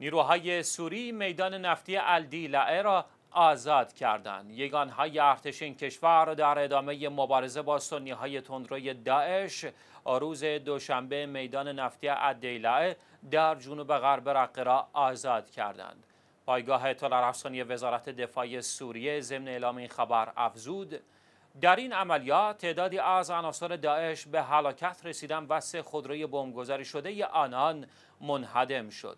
نیروهای سوری میدان نفتی الدیلعه را آزاد کردند. یگانهای ارتش این کشور در ادامه مبارزه با سنی های تندروی داعش روز دوشنبه میدان نفتی الدیلعه در جنوب غرب رقه را آزاد کردند. پایگاه اطلاع وزارت دفاع سوریه ضمن اعلام این خبر افزود در این عملیات تعدادی از عناصر داعش به هلاکت رسیدن و سه خودروی بمبگذاری شده ی آنان منهدم شد.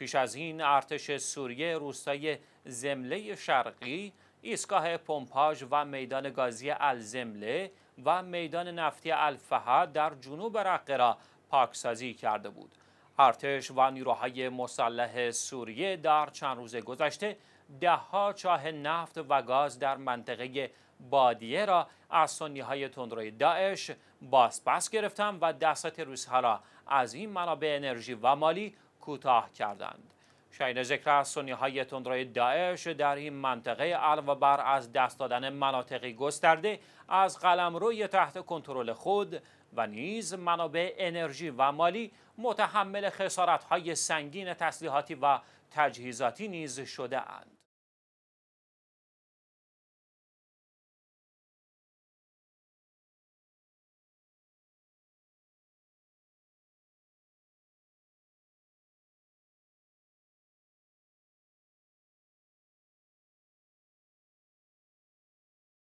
پیش از این ارتش سوریه روستای زمله شرقی ایستگاه پمپاژ و میدان گازی الزمله و میدان نفتی الفهد در جنوب رقه را پاکسازی کرده بود ارتش و نیروهای مسلح سوریه در چند روز گذشته دهها چاه نفت و گاز در منطقه بادیه را از سنیهای های تندروی داعش بازپس گرفتند و دستات روسها را از این منابع انرژی و مالی کوتاه کردند. شاید ذکر از سنی های تندروی داعش در این منطقه و بر از دست دادن مناطقی گسترده از قلم روی تحت کنترل خود و نیز منابع انرژی و مالی متحمل خسارت های سنگین تسلیحاتی و تجهیزاتی نیز شده اند.